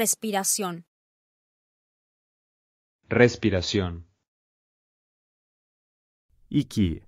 Respiración. Respiración. Iki.